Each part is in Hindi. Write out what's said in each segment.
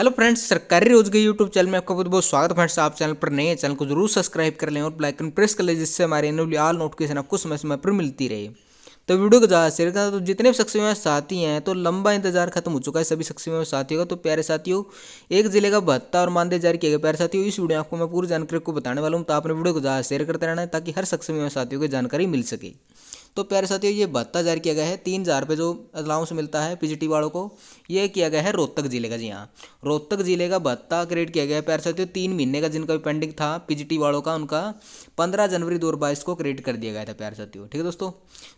हेलो फ्रेंड्स सरकारी रोजगार यूट्यूब चैनल में आपका बहुत बहुत स्वागत है फ्रेंड्स आप चैनल पर नए चैनल को जरूर सब्सक्राइब कर लें और बेलाइकन प्रेस कर लें जिससे हमारे आल नोटिफिकेशन आपको समय समय पर मिलती रहे तो वीडियो को ज़्यादा शेयर करना तो जितने भी में साथी हैं तो लंबा इंतजार खत्म हो चुका है सभी में साथियों का तो प्यारे साथियों एक जिले का भत्ता और मानदेय जारी किया गया प्यारे साथियों इस वीडियो आपको मैं पूरी जानकारी को बताने वाला हूँ तो आपने वीडियो को ज़्यादा शेयर करते रहना है ताकि हर में साथियों को जानकारी मिल सके तो प्यारे साथियों ये भत्ता जारी किया गया है तीन हज़ार रुपये जो अलाउंस मिलता है पीजीटी वालों को ये किया गया है रोहतक ज़िले का जी हाँ रोहतक ज़िले का भत्ता क्रिएट किया गया है प्यारे साथियों तीन महीने का जिनका भी पेंडिंग था पीजीटी वालों का उनका पंद्रह जनवरी दो को क्रिएट कर दिया गया था प्यारे साथियों ठीक है दोस्तों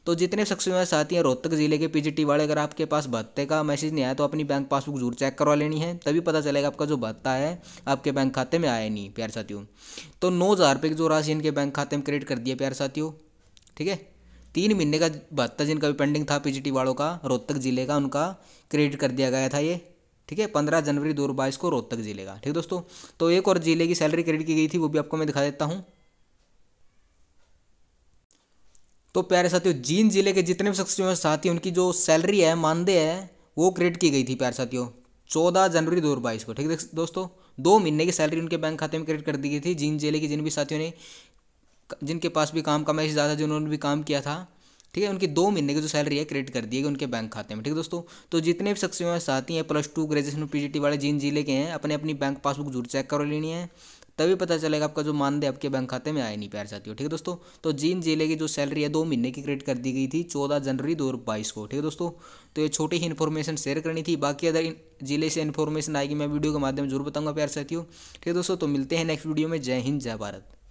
तो जितने शख्स में साथी हैं रोहतक ज़िले के पी वाले अगर आपके पास भत्ते का मैसेज नहीं आया तो अपनी बैंक पासबुक जरूर चेक करवा लेनी है तभी पता चलेगा आपका जो भत्ता है आपके बैंक खाते में आया नहीं प्यारे साथियों तो नौ हज़ार रुपये की जो राशि इनके बैंक खाते में क्रेडिट कर दिया प्यारे साथियों ठीक है तीन महीने का भत्ता जिनका भी पेंडिंग था पीजीटी वालों का रोहतक ज़िले का उनका क्रेडिट कर दिया गया था ये ठीक है पंद्रह जनवरी दो को रोहतक ज़िले का ठीक दोस्तों तो एक और ज़िले की सैलरी क्रेडिट की गई थी वो भी आपको मैं दिखा देता हूँ तो प्यारे साथियों जीन जिले के जितने भी सक्सेस साथी उनकी जो सैलरी है मानदेय है वो क्रेडिट की गई थी प्यारे साथियों चौदह जनवरी दो को ठीक है दोस्तों दो महीने की सैलरी उनके बैंक खाते में क्रेडिट कर दी गई थी जीन जिले के जिन भी साथियों ने जिनके पास भी काम का मैसेज ज्यादा था जिन्होंने भी काम किया था ठीक है उनकी दो महीने की जो सैलरी है क्रेडिट कर दी गई उनके बैंक खाते में ठीक है दोस्तों तो जितने भी सक्षम साथी हैं प्लस टू ग्रेजुएशन पीजीटी वाले जिन जिले के हैं अपने अपनी बैंक पासबुक जरूर चेक कर लेनी है तभी पता चलेगा आपका जो मानदेय आपके बैंक खाते में आया नहीं प्यार साथियों ठीक है दोस्तों तो जीन जिले की जो सैलरी है दो महीने की क्रेडिट कर दी गई थी चौदह जनवरी दो को ठीक है दोस्तों तो ये छोटी ही इन्फॉर्मेशन शेयर करनी थी बाकी अगर जिले से इन्फॉर्मेशन आएगी मैं वीडियो के माध्यम जरूर बताऊंगा प्यार साथियों ठीक है दोस्तों तो मिलते हैं नेक्स्ट वीडियो में जय हिंद जय भारत